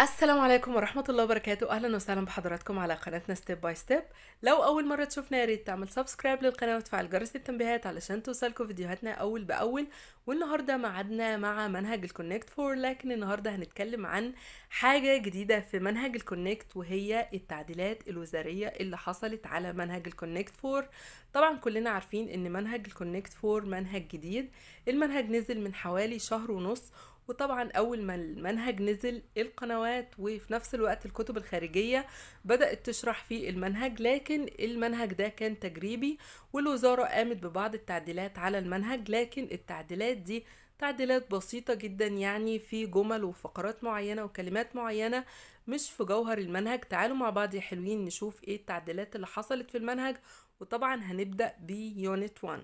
السلام عليكم ورحمة الله وبركاته أهلا وسهلا بحضراتكم على قناتنا ستيب باي ستيب لو أول مرة تشوفنا يا ريت تعمل سبسكرايب للقناة وتفعل جرس التنبيهات علشان توصلكوا فيديوهاتنا أول بأول والنهاردة معادنا مع منهج الكونكت فور لكن النهاردة هنتكلم عن حاجة جديدة في منهج الكونكت وهي التعديلات الوزارية اللي حصلت على منهج الكونكت فور طبعا كلنا عارفين ان منهج الكونكت فور منهج جديد المنهج نزل من حوالي شهر ونص وطبعا اول ما المنهج نزل القنوات وفي نفس الوقت الكتب الخارجيه بدات تشرح في المنهج لكن المنهج ده كان تجريبي والوزاره قامت ببعض التعديلات على المنهج لكن التعديلات دي تعديلات بسيطة جدا يعني في جمل وفقرات معينة وكلمات معينة مش في جوهر المنهج تعالوا مع بعض يا حلوين نشوف ايه التعديلات اللي حصلت في المنهج وطبعا هنبدأ بيونت 1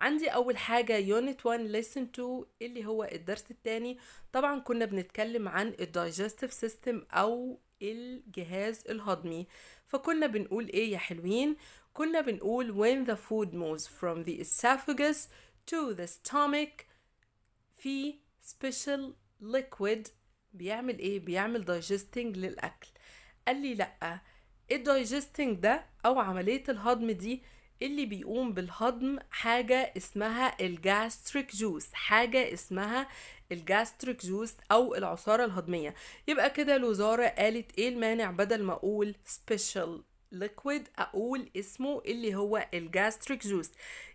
عندي اول حاجه يونت 1 ليسن 2 اللي هو الدرس الثاني طبعا كنا بنتكلم عن الدايجستيف سيستم او الجهاز الهضمي فكنا بنقول ايه يا حلوين كنا بنقول when the food moves from the esophagus to the stomach في special liquid بيعمل ايه بيعمل digesting للاكل قال لي لا الدايجستنج ده او عمليه الهضم دي اللي بيقوم بالهضم حاجة اسمها الجاستريك جوس حاجة اسمها الجاستريك جوس أو العصارة الهضمية يبقى كده الوزارة قالت إيه المانع بدل ما أقول سبيشال ليكويد اقول اسمه اللي هو الجاستريك جوس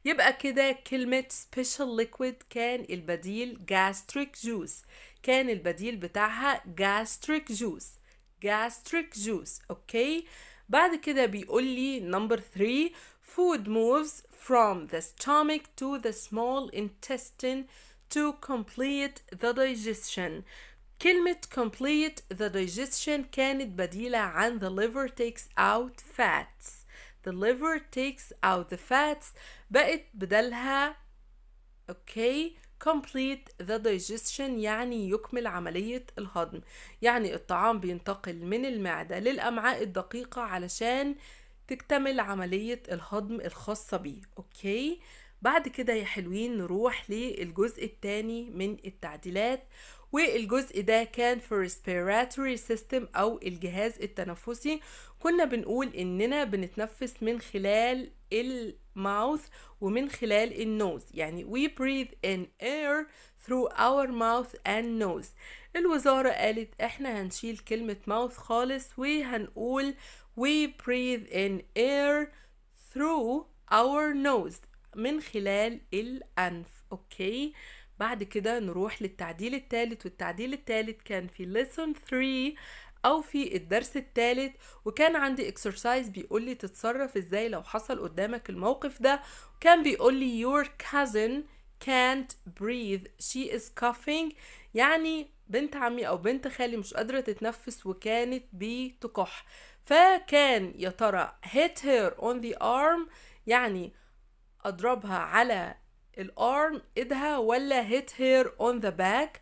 يبقى كده كلمة سبيشال ليكويد كان البديل جاستريك جوس كان البديل بتاعها جاستريك جوس جاستريك جوس اوكي بعد كده بيقول لي نمبر 3 Food moves from the stomach to the small intestine to complete the digestion. كلمة complete the digestion كانت بديلة عن the liver takes out fats. The liver takes out the fats بقت بدلها okay complete the digestion يعني يكمل عملية الهضم يعني الطعام بينتقل من المعدة للأمعاء الدقيقة علشان تكتمل عملية الهضم الخاصة بيه أوكي بعد كده يا حلوين نروح للجزء الثاني من التعديلات والجزء ده كان في respiratory system أو الجهاز التنفسي كنا بنقول إننا بنتنفس من خلال الماوث ومن خلال النوز يعني we breathe in air through our mouth and nose الوزارة قالت إحنا هنشيل كلمة mouth خالص وهنقول We breathe in air through our nose من خلال الأنف أوكي بعد كده نروح للتعديل الثالث والتعديل الثالث كان في lesson 3 أو في الدرس الثالث وكان عندي exercise بيقولي تتصرف ازاي لو حصل قدامك الموقف ده وكان بيقولي your cousin can't breathe she is coughing يعني بنت عمي أو بنت خالي مش قادرة تتنفس وكانت بتكح فكان يا ترى hit her on the arm يعني اضربها على الارم ايدها ولا hit her on the back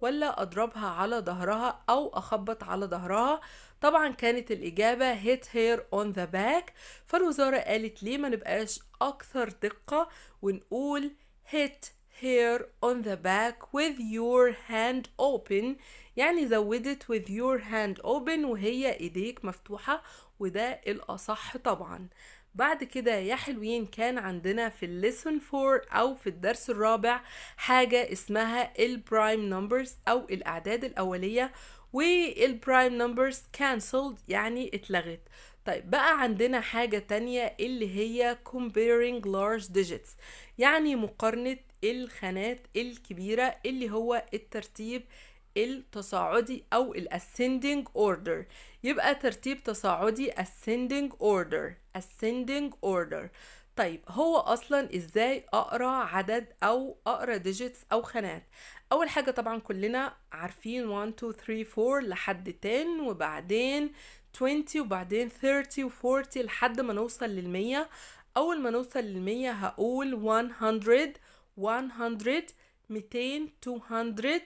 ولا اضربها على ظهرها او اخبط على ظهرها طبعا كانت الاجابه hit her on the back فالوزاره قالت ليه ما نبقاش اكثر دقه ونقول hit her on the back with your hand open يعني زودت with your hand open وهي ايديك مفتوحة وده الاصح طبعا بعد كده يا حلوين كان عندنا في الليسون 4 او في الدرس الرابع حاجة اسمها البرايم نمبرز او الاعداد الاولية والبرايم نمبرز cancelled يعني اتلغت طيب بقى عندنا حاجة تانية اللي هي comparing large digits يعني مقارنة الخانات الكبيرة اللي هو الترتيب التصاعدي أو الاسcending اوردر يبقى ترتيب تصاعدي ascending order ascending order طيب هو أصلا إزاي أقرأ عدد أو أقرأ ديجيتس أو خانات أول حاجة طبعا كلنا عارفين 1 2 3 4 لحد 10 وبعدين 20 وبعدين 30 و40 لحد ما نوصل لل 100 أول ما نوصل لل 100 هقول 100 100 200 200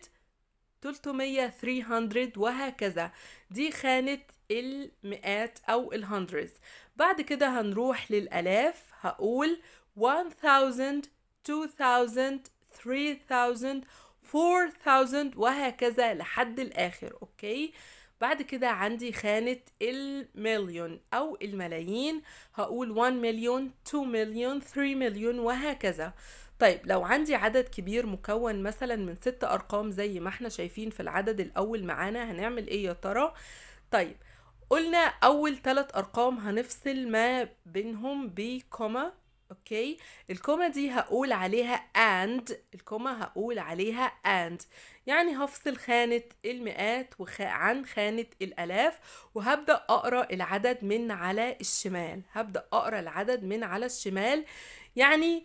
300 300 وهكذا دي خانة المئات أو الهندرز بعد كده هنروح للألاف هقول 1000 2000 3000 4000 وهكذا لحد الآخر أوكي بعد كده عندي خانة المليون أو الملايين هقول 1 مليون 2 مليون 3 مليون وهكذا طيب لو عندي عدد كبير مكون مثلا من ست أرقام زي ما احنا شايفين في العدد الأول معانا هنعمل إيه يا ترى؟ طيب قلنا أول ثلاث أرقام هنفصل ما بينهم بكوما اوكي الكوما دي هقول عليها اند الكوما هقول عليها اند يعني هفصل خانة المئات وخ... عن خانة الآلاف وهبدأ أقرأ العدد من على الشمال هبدأ أقرأ العدد من على الشمال يعني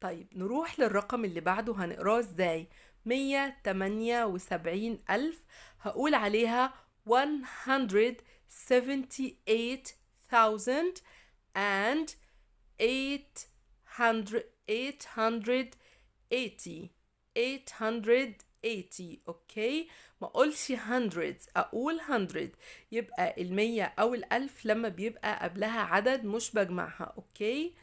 طيب نروح للرقم اللي بعده هنقراه ازاي 178 ألف هقول عليها 178,000 and 800 880 880 اوكي ما قلش hundreds اقول hundred يبقى المية او الالف لما بيبقى قبلها عدد مش بجمعها اوكي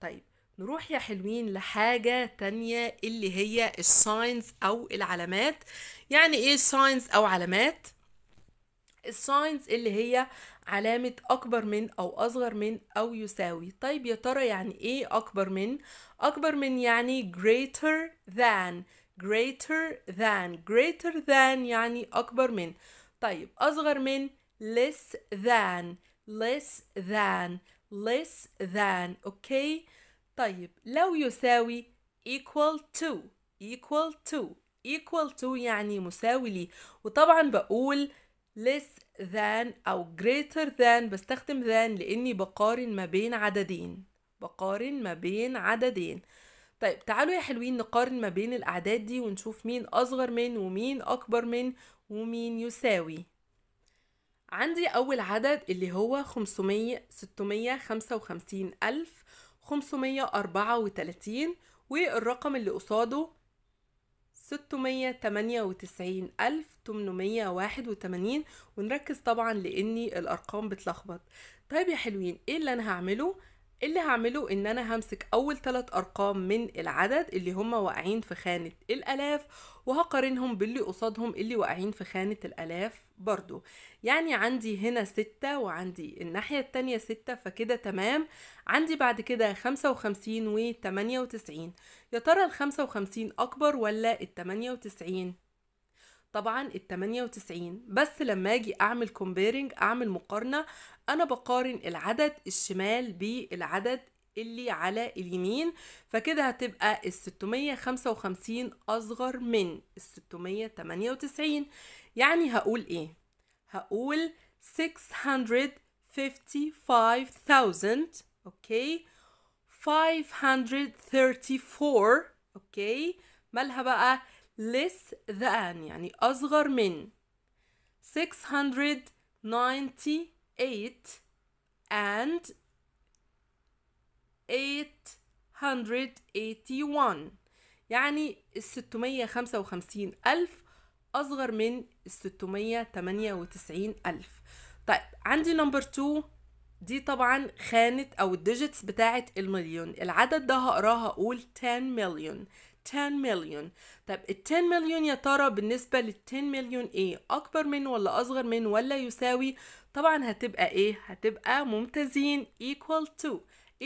طيب نروح يا حلوين لحاجة تانية اللي هي الساينز أو العلامات يعني إيه ساينز أو علامات؟ الساينز اللي هي علامة أكبر من أو أصغر من أو يساوي طيب يا ترى يعني إيه أكبر من؟ أكبر من يعني greater than greater than greater than يعني أكبر من طيب أصغر من less than less than less than أوكي okay. طيب لو يساوي equal to equal to equal to يعني مساوي لي وطبعا بقول less than أو greater than بستخدم than لأني بقارن ما بين عددين بقارن ما بين عددين طيب تعالوا يا حلوين نقارن ما بين الأعداد دي ونشوف مين أصغر من ومين أكبر من ومين يساوي عندي أول عدد اللي هو 500 655 ألف 534 والرقم اللي قصاده 698,881 ونركز طبعا لأني الأرقام بتلخبط طيب يا حلوين إيه اللي أنا هعمله؟ اللي هعمله ان انا همسك اول ثلاث ارقام من العدد اللي هم واقعين في خانة الالاف وهقارنهم باللي قصادهم اللي واقعين في خانة الالاف برضو يعني عندي هنا ستة وعندي الناحية التانية ستة فكده تمام عندي بعد كده خمسة وخمسين وتمانية وتسعين يا ترى الخمسة وخمسين اكبر ولا التمانية وتسعين طبعا ال 98 بس لما اجي اعمل كومبيرنج اعمل مقارنه انا بقارن العدد الشمال بالعدد اللي على اليمين فكده هتبقى ال 655 اصغر من ال 698 يعني هقول ايه هقول 655000 اوكي 534 اوكي مالها بقى less than يعني أصغر من 698 and 881 يعني ال 655 ألف أصغر من ال 698 ألف طيب عندي نمبر 2 دي طبعا خانة أو الديجيتس بتاعة المليون العدد ده هقراها أقول 10 مليون 10 مليون طب ال 10 مليون يا ترى بالنسبة لل 10 مليون ايه اكبر من ولا اصغر من ولا يساوي طبعا هتبقى ايه هتبقى ممتازين equal to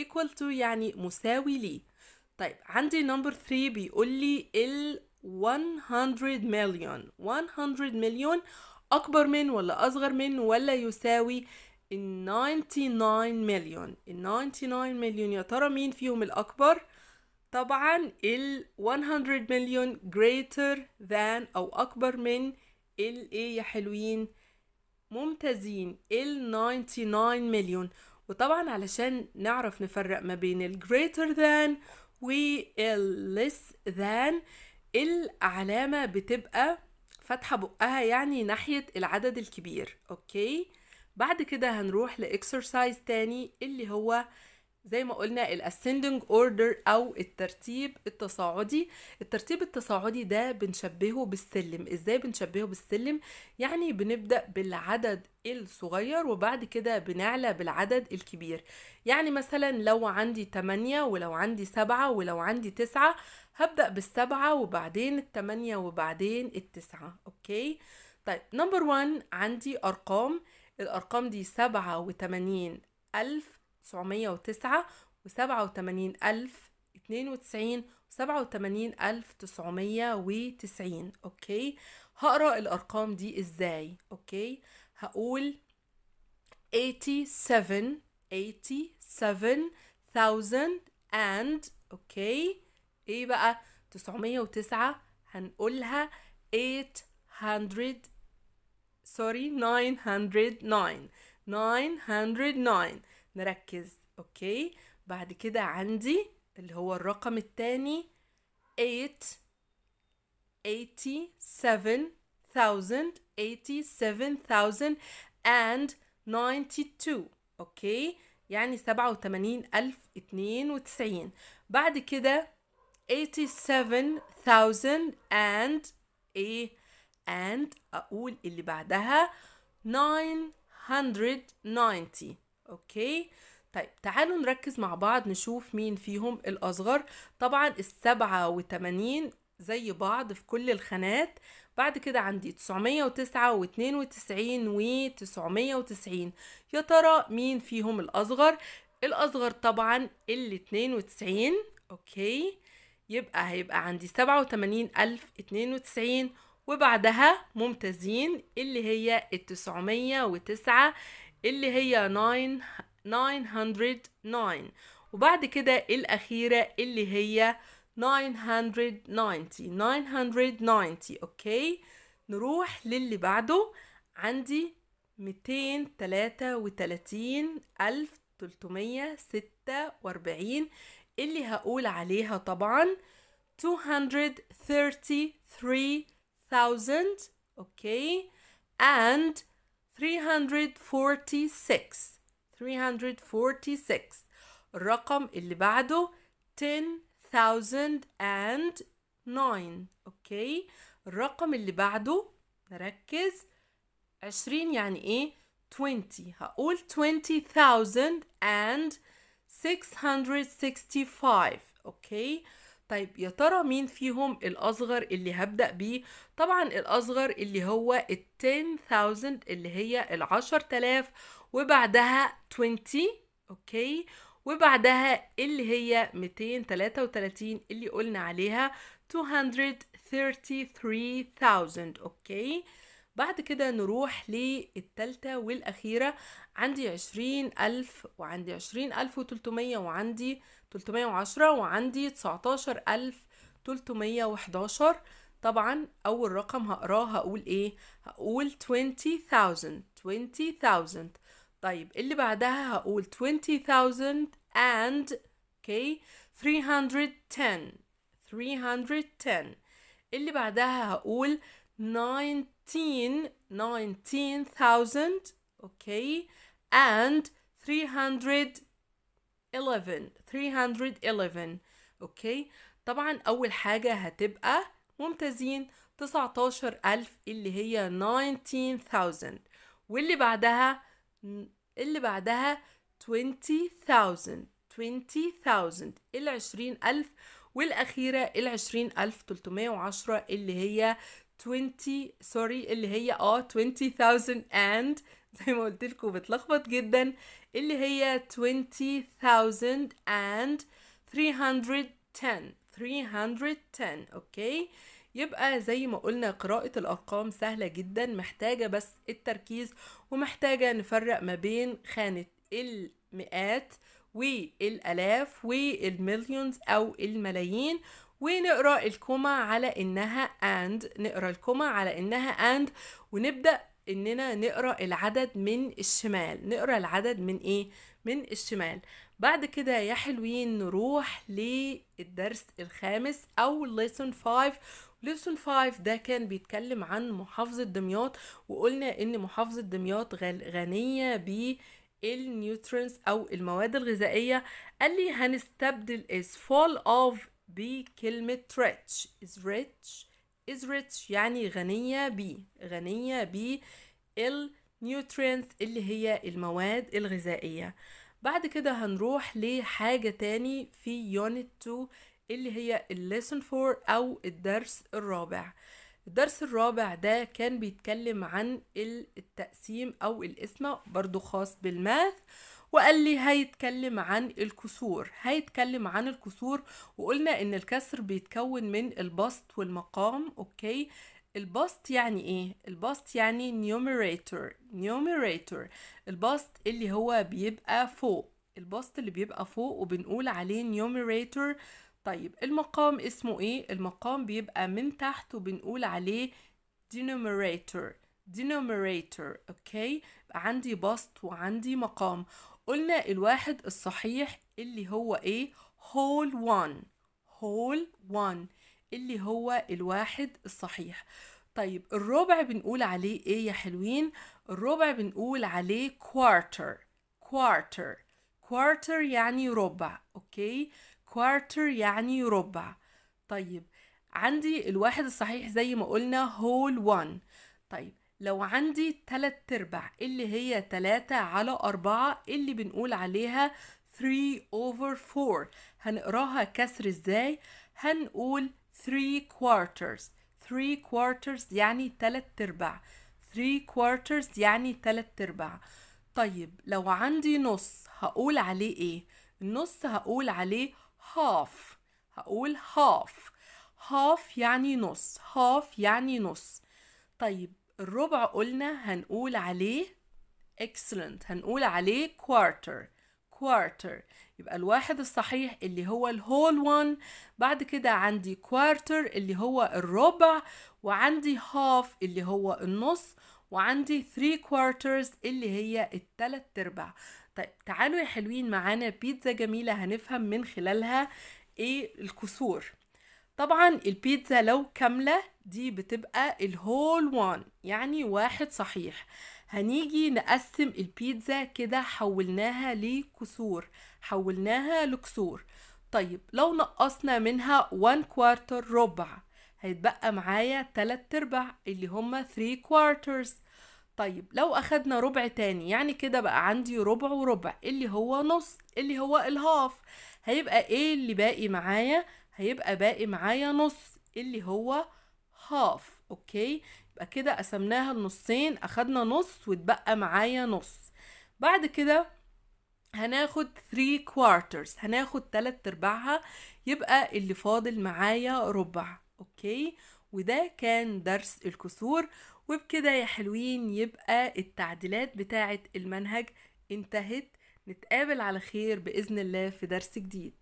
equal to يعني مساوي لي طيب عندي نمبر 3 بيقول لي ال 100 مليون 100 مليون اكبر من ولا اصغر من ولا يساوي ال 99 مليون ال 99 مليون يا ترى مين فيهم الاكبر طبعا ال 100 مليون greater than أو أكبر من ال إيه يا حلوين ممتازين ال 99 مليون وطبعا علشان نعرف نفرق ما بين ال greater than ال less than العلامة بتبقى فاتحة بقها يعني ناحية العدد الكبير أوكي بعد كده هنروح لإكسرسايز تاني اللي هو زي ما قلنا الاسندنج اوردر او الترتيب التصاعدي الترتيب التصاعدي ده بنشبهه بالسلم ازاي بنشبهه بالسلم يعني بنبدا بالعدد الصغير وبعد كده بنعلى بالعدد الكبير يعني مثلا لو عندي 8 ولو عندي 7 ولو عندي 9 هبدا بالسبعة وبعدين ال8 وبعدين التسعة اوكي طيب نمبر 1 عندي ارقام الارقام دي سبعة الف وتسعة و وتمانين ألف اتنين وتسعين وسبعة وتمانين ألف تسعمية وتسعين أوكي هقرأ الأرقام دي إزاي أوكي هقول seven thousand and أوكي إيه بقى تسعمية وتسعة هنقولها nine سوري hundred nine نركز اوكي بعد كده عندي اللي هو الرقم الثاني 887,000 87,000 and 92 اوكي يعني 87092 بعد كده 87,000 and ايه and اقول اللي بعدها 990 اوكي طيب تعالوا نركز مع بعض نشوف مين فيهم الأصغر طبعا السبعة وتمانين زي بعض في كل الخانات بعد كده عندي تسعمية وتسعة واتنين وتسعين وتسعمية وتسعين يا ترى مين فيهم الأصغر الأصغر طبعا الاتنين وتسعين أوكي يبقى هيبقى عندي سبعة وتمانين ألف اتنين وتسعين وبعدها ممتازين اللي هي التسعمية وتسعة اللي هي 909 وبعد كده الأخيرة اللي هي 990 990 أوكي نروح للي بعده عندي 233 ألف 346 اللي هقول عليها طبعا 233,000 اوكي okay. and 346 346 الرقم اللي بعده 10009 اوكي الرقم اللي بعده نركز 20 يعني ايه 20 هقول 20665 اوكي طيب يا ترى مين فيهم الأصغر اللي هبدأ بيه؟ طبعا الأصغر اللي هو ال 10,000 اللي هي ال 10,000 وبعدها 20 أوكي وبعدها اللي هي 233 اللي قلنا عليها 233,000 أوكي بعد كده نروح للتالتة والأخيرة عندي عشرين ألف وعندي عشرين ألف وتلتمية وعندي تلتمية وعشرة وعندي تسعتاشر ألف تلتمية وحداشر طبعا أول رقم هقراه هقول إيه؟ هقول twenty thousand twenty thousand طيب اللي بعدها هقول twenty thousand and okay three hundred ten three hundred ten اللي بعدها هقول nine 19 19000 okay and 311 311 okay طبعا اول حاجة هتبقى ممتازين 19000 اللي هي 19000 واللي بعدها اللي بعدها 20000 20000 ال 20000 والأخيرة ال 20310 اللي هي 20 سوري اللي هي اه 20000 and زي ما قلت لكم بتلخبط جدا اللي هي 20000 and 310 310 اوكي يبقى زي ما قلنا قراءة الأرقام سهلة جدا محتاجة بس التركيز ومحتاجة نفرق ما بين خانة المئات والألاف والمليونز أو الملايين ونقرا الكوما على انها and نقرا الكوما على انها and ونبدا اننا نقرا العدد من الشمال نقرا العدد من ايه من الشمال بعد كده يا حلوين نروح للدرس الخامس او lesson 5 ليسون 5 ده كان بيتكلم عن محافظة دمياط وقلنا ان محافظة دمياط غنية ب النيوترينز او المواد الغذائيه قال لي هنستبدل is فول of بكلمة rich is rich is rich يعني غنية ب غنية ب ال nutrients اللي هي المواد الغذائية بعد كده هنروح لحاجة تاني في unit 2 اللي هي lesson 4 أو الدرس الرابع الدرس الرابع ده كان بيتكلم عن التقسيم أو القسمة برضو خاص بالماث وقال لي هيتكلم عن الكسور هيتكلم عن الكسور وقلنا ان الكسر بيتكون من البسط والمقام اوكي البسط يعني ايه البسط يعني نيوميريتور نيوميريتور البسط اللي هو بيبقى فوق البسط اللي بيبقى فوق وبنقول عليه نيوميريتور طيب المقام اسمه ايه المقام بيبقى من تحت وبنقول عليه denominator denominator اوكي okay. عندي بسط وعندي مقام قلنا الواحد الصحيح اللي هو ايه whole one whole one اللي هو الواحد الصحيح طيب الربع بنقول عليه ايه يا حلوين الربع بنقول عليه quarter quarter quarter يعني ربع اوكي كوارتر يعني ربع طيب عندي الواحد الصحيح زي ما قلنا هول وان طيب لو عندي تلات ارباع اللي هي تلاتة على أربعة اللي بنقول عليها ثري over فور هنقراها كسر ازاي هنقول ثري quarters ثري quarters يعني تلات ارباع ثري quarters يعني تلات ارباع طيب لو عندي نص هقول عليه ايه النص هقول عليه half هقول half half يعني نص half يعني نص طيب الربع قلنا هنقول عليه excellent هنقول عليه quarter quarter يبقى الواحد الصحيح اللي هو whole one بعد كده عندي quarter اللي هو الربع وعندي half اللي هو النص وعندي 3 كوارترز اللي هي التلات ارباع طيب تعالوا يا حلوين معانا بيتزا جميلة هنفهم من خلالها ايه الكسور طبعا البيتزا لو كاملة دي بتبقى الهول وان يعني واحد صحيح هنيجي نقسم البيتزا كده حولناها لكسور حولناها لكسور طيب لو نقصنا منها 1 كوارتر ربع هيتبقى معايا تلات ارباع اللي هما 3 كوارترز طيب لو اخدنا ربع تاني يعني كده بقى عندي ربع وربع اللي هو نص اللي هو الهاف هيبقى ايه اللي باقي معايا هيبقى باقي معايا نص اللي هو هاف اوكي يبقى كده قسمناها لنصين اخدنا نص واتبقى معايا نص بعد كده هناخد 3 كوارترز هناخد تلات ارباعها يبقى اللي فاضل معايا ربع اوكي وده كان درس الكسور وبكده يا حلوين يبقى التعديلات بتاعه المنهج انتهت نتقابل على خير باذن الله في درس جديد